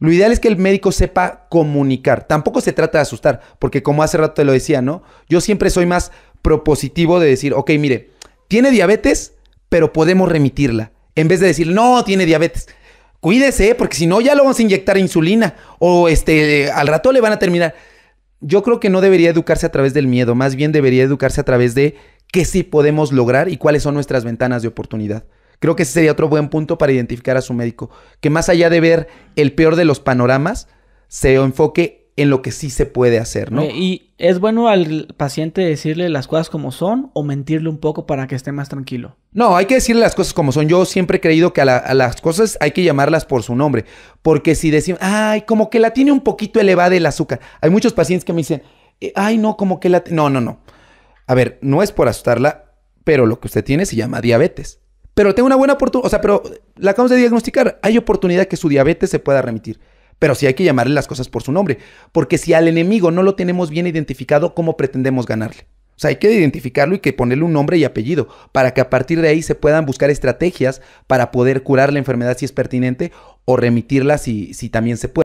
Lo ideal es que el médico sepa comunicar. Tampoco se trata de asustar, porque como hace rato te lo decía, ¿no? Yo siempre soy más propositivo de decir, ok, mire, tiene diabetes, pero podemos remitirla. En vez de decir, no, tiene diabetes. Cuídese, ¿eh? porque si no, ya lo vamos a inyectar insulina. O este, al rato le van a terminar. Yo creo que no debería educarse a través del miedo, más bien debería educarse a través de qué sí podemos lograr y cuáles son nuestras ventanas de oportunidad. Creo que ese sería otro buen punto para identificar a su médico. Que más allá de ver el peor de los panoramas, se enfoque en lo que sí se puede hacer, ¿no? Y es bueno al paciente decirle las cosas como son o mentirle un poco para que esté más tranquilo. No, hay que decirle las cosas como son. Yo siempre he creído que a, las cosas hay que llamarlas por su nombre. Porque si decimos, ay, como que la tiene un poquito elevada el azúcar. Hay muchos pacientes que me dicen, eh, ay, no, como que la... No, no, no. A ver, no es por asustarla, pero lo que usted tiene se llama diabetes. Pero tengo una buena oportunidad, o sea, pero la acabamos de diagnosticar. Hay oportunidad que su diabetes se pueda remitir. Pero sí hay que llamarle las cosas por su nombre. Porque si al enemigo no lo tenemos bien identificado, ¿cómo pretendemos ganarle? O sea, hay que identificarlo y que ponerle un nombre y apellido para que a partir de ahí se puedan buscar estrategias para poder curar la enfermedad si es pertinente o remitirla si, si también se puede.